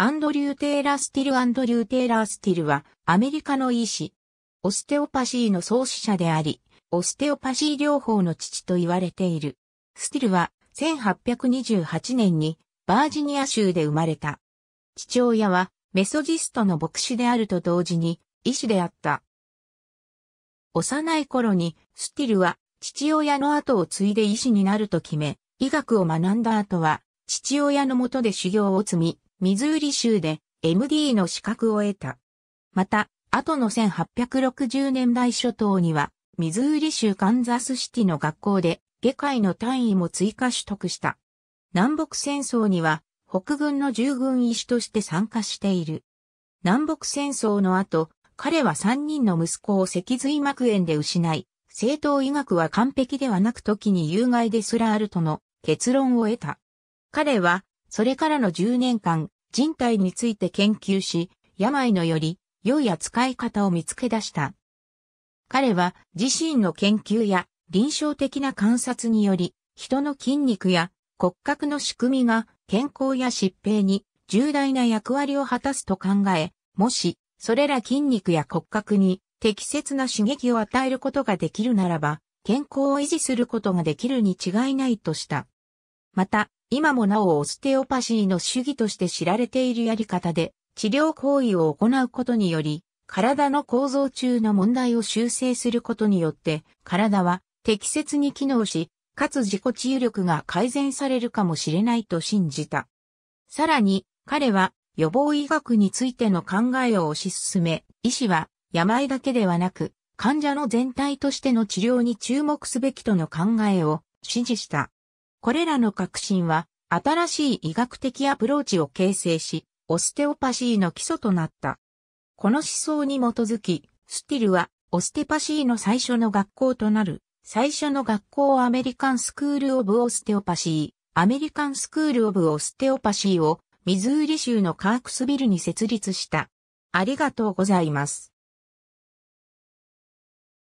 アンドリュー・テイラー・スティル・アンドリュー・テイラー・スティルは、アメリカの医師、オステオパシーの創始者であり、オステオパシー療法の父と言われている。スティルは、1828年に、バージニア州で生まれた。父親は、メソジストの牧師であると同時に、医師であった。幼い頃に、スティルは、父親の後を継いで医師になると決め、医学を学んだ後は、父親のもとで修行を積み、ミズーリ州で MD の資格を得た。また、後の1860年代初頭には、ミズーリ州カンザスシティの学校で、下界の単位も追加取得した。南北戦争には、北軍の従軍医師として参加している。南北戦争の後、彼は3人の息子を脊髄膜炎で失い、正当医学は完璧ではなく時に有害ですらあるとの結論を得た。彼はそれからの10年間、人体について研究し、病のより良い扱い方を見つけ出した。彼は自身の研究や臨床的な観察により、人の筋肉や骨格の仕組みが健康や疾病に重大な役割を果たすと考え、もし、それら筋肉や骨格に適切な刺激を与えることができるならば、健康を維持することができるに違いないとした。また、今もなおオステオパシーの主義として知られているやり方で、治療行為を行うことにより、体の構造中の問題を修正することによって、体は適切に機能し、かつ自己治癒力が改善されるかもしれないと信じた。さらに、彼は予防医学についての考えを推し進め、医師は病だけではなく、患者の全体としての治療に注目すべきとの考えを支持した。これらの革新は、新しい医学的アプローチを形成し、オステオパシーの基礎となった。この思想に基づき、スティルは、オステパシーの最初の学校となる、最初の学校アメリカンスクールオブオステオパシー、アメリカンスクールオブオステオパシーを、ミズーリ州のカークスビルに設立した。ありがとうございます。